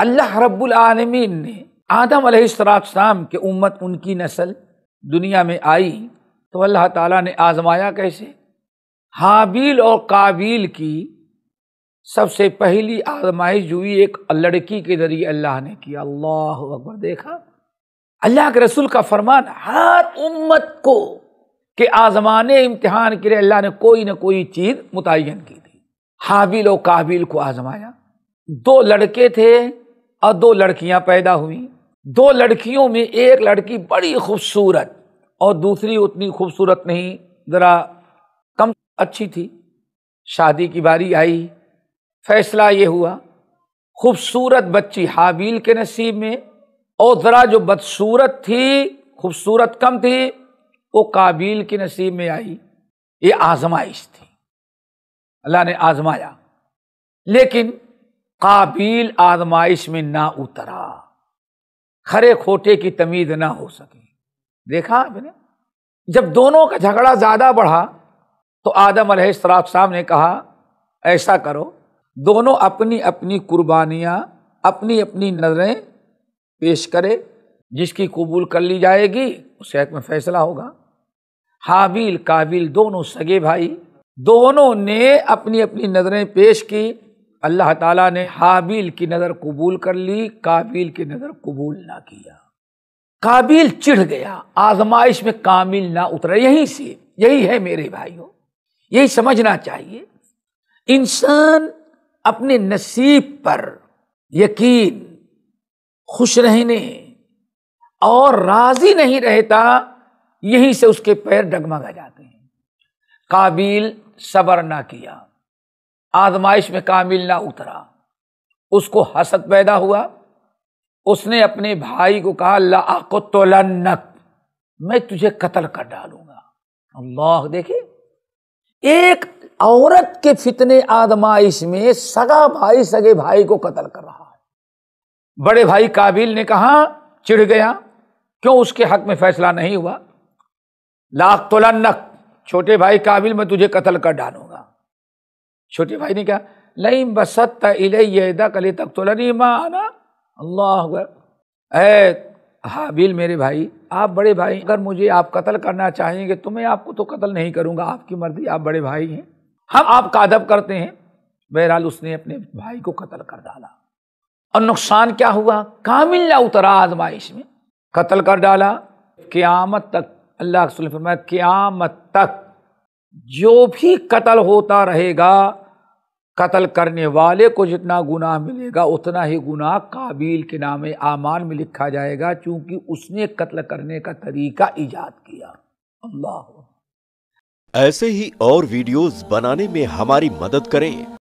अल्लाह रब्बुल आलमीन ने आदम अलैहिस्सलाम के उम्मत उनकी नस्ल दुनिया में आई तो अल्लाह ताला ने आजमाया कैसे हाबिल और काबिल की सबसे पहली आजमाइश हुई एक लड़की के ज़रिए अल्लाह ने किया अल्लाह अकबर देखा अल्लाह के रसूल का फरमान हर उम्मत को के आजमाने इम्तहान के लिए अल्लाह ने कोई ना कोई चीज़ मुतन की थी हाबिल और काबिल को आजमाया दो लड़के थे और दो लड़कियां पैदा हुई दो लड़कियों में एक लड़की बड़ी खूबसूरत और दूसरी उतनी खूबसूरत नहीं ज़रा कम अच्छी थी शादी की बारी आई फैसला ये हुआ खूबसूरत बच्ची हाबील के नसीब में और ज़रा जो बदसूरत थी खूबसूरत कम थी वो काबिल के नसीब में आई ये आजमाइश थी अल्लाह ने आजमाया लेकिन काबिल आजमाइश में ना उतरा खरे खोटे की तमीज ना हो सकी देखा आपने जब दोनों का झगड़ा ज़्यादा बढ़ा तो आदम सराफ साहब ने कहा ऐसा करो दोनों अपनी अपनी कुर्बानियाँ अपनी अपनी नज़रें पेश करे जिसकी कबूल कर ली जाएगी उस एक में फैसला होगा हाबिल काबिल दोनों सगे भाई दोनों ने अपनी अपनी नज़रें पेश की अल्लाह ताला ने हाबिल की नज़र कबूल कर ली काबिल की नज़र कबूल ना किया काबिल चिढ़ गया आजमाइश में कामिल ना उतरा यहीं से यही है मेरे भाइयों यही समझना चाहिए इंसान अपने नसीब पर यकीन खुश रहने और राजी नहीं रहता यहीं से उसके पैर डगमगा जाते हैं काबिल सबर ना किया आजमाइश में कामिल ना उतरा उसको हसद पैदा हुआ उसने अपने भाई को कहा लाकोतलन्नक मैं तुझे कत्ल कर डालूंगा अल्लाह देखे एक औरत के फितने आदमाइश में सगा भाई सगे भाई को कत्ल कर रहा है बड़े भाई काबिल ने कहा चिढ़ गया क्यों उसके हक में फैसला नहीं हुआ लाख तोलन्नक छोटे भाई काबिल मैं तुझे कत्ल कर डालूंगा छोटे भाई ने कहा नहीं बसत इलेदा कले तक तो लनी माना अल्लाह ऐ हाबिल मेरे भाई आप बड़े भाई अगर मुझे आप कत्ल करना चाहेंगे तो मैं आपको तो कत्ल नहीं करूँगा आपकी मर्जी आप बड़े भाई हैं हम आपका अदब करते हैं बहरहाल उसने अपने भाई को कत्ल कर डाला और नुकसान क्या हुआ कामिल ना उतरा आजमाइश में कत्ल कर डाला क़्यामत तक अल्लाह फरमाया क़्यामत तक जो भी कत्ल होता रहेगा कत्ल करने वाले को जितना गुनाह मिलेगा उतना ही गुनाह काबिल के नाम आमान में लिखा जाएगा क्योंकि उसने कत्ल करने का तरीका ईजाद किया अल्लाह ऐसे ही और वीडियोस बनाने में हमारी मदद करें